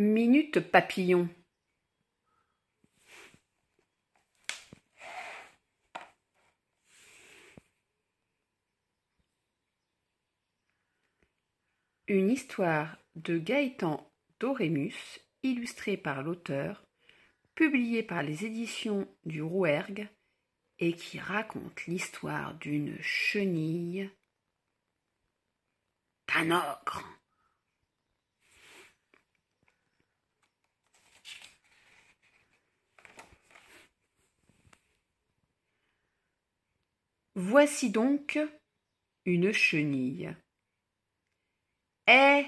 Minute Papillon. Une histoire de Gaëtan Dorémus, illustrée par l'auteur, publiée par les éditions du Rouergue et qui raconte l'histoire d'une chenille, Voici donc une chenille. Eh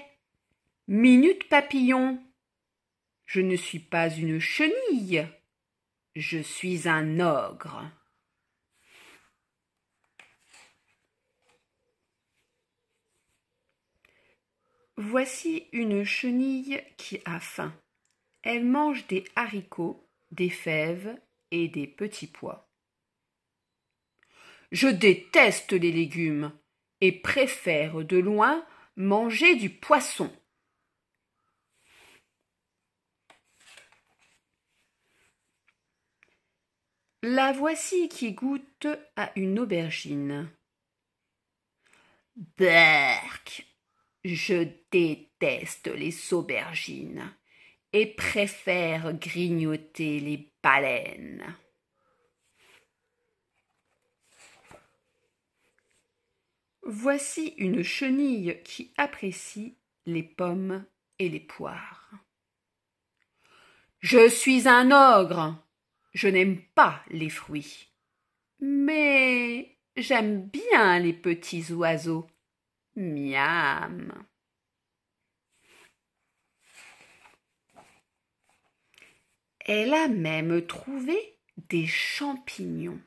Minute papillon Je ne suis pas une chenille, je suis un ogre. Voici une chenille qui a faim. Elle mange des haricots, des fèves et des petits pois. Je déteste les légumes et préfère de loin manger du poisson. La voici qui goûte à une aubergine. Berk. Je déteste les aubergines et préfère grignoter les baleines. Voici une chenille qui apprécie les pommes et les poires. Je suis un ogre. Je n'aime pas les fruits. Mais j'aime bien les petits oiseaux. Miam. Elle a même trouvé des champignons.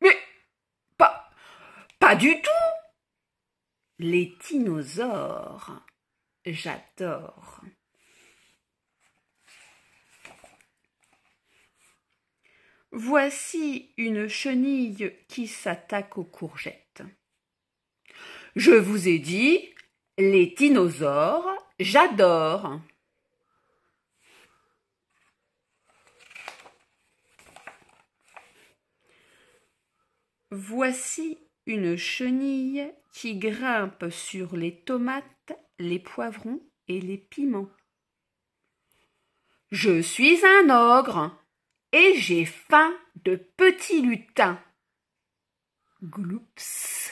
Mais pas pas du tout. Les dinosaures. J'adore. Voici une chenille qui s'attaque aux courgettes. Je vous ai dit, les dinosaures, j'adore. Voici une chenille qui grimpe sur les tomates, les poivrons et les piments. Je suis un ogre et j'ai faim de petits lutins. Gloups.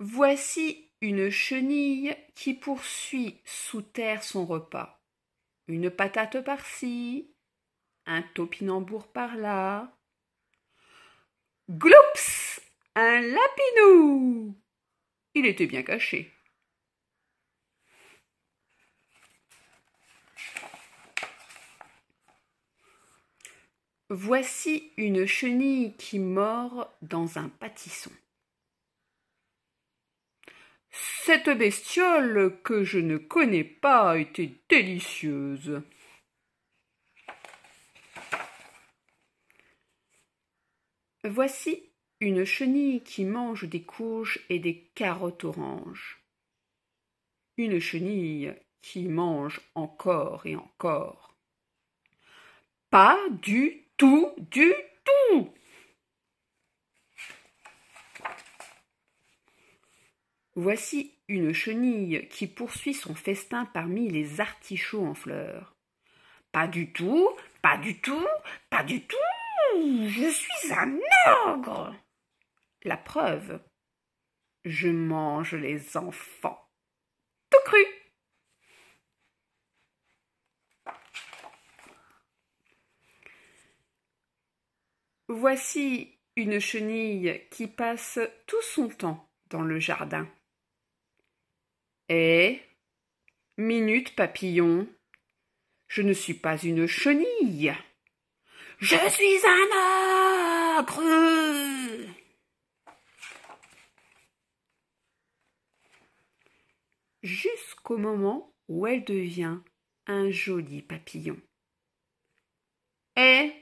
Voici une chenille qui poursuit sous terre son repas une patate par-ci, un topinambour par-là. Gloups Un lapinou Il était bien caché. Voici une chenille qui mord dans un pâtisson. Cette bestiole que je ne connais pas était délicieuse. Voici une chenille qui mange des courges et des carottes oranges. Une chenille qui mange encore et encore. Pas du tout, du tout. Voici une chenille qui poursuit son festin parmi les artichauts en fleurs. Pas du tout, pas du tout, pas du tout. Je suis un ogre. La preuve. Je mange les enfants. Tout cru. Voici une chenille qui passe tout son temps dans le jardin. Eh Minute, papillon. Je ne suis pas une chenille. Je suis un ogre. Jusqu'au moment où elle devient un joli papillon. Eh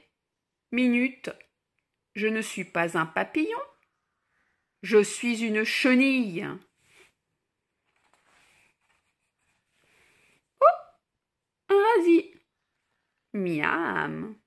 Minute, je ne suis pas un papillon. Je suis une chenille. Miam.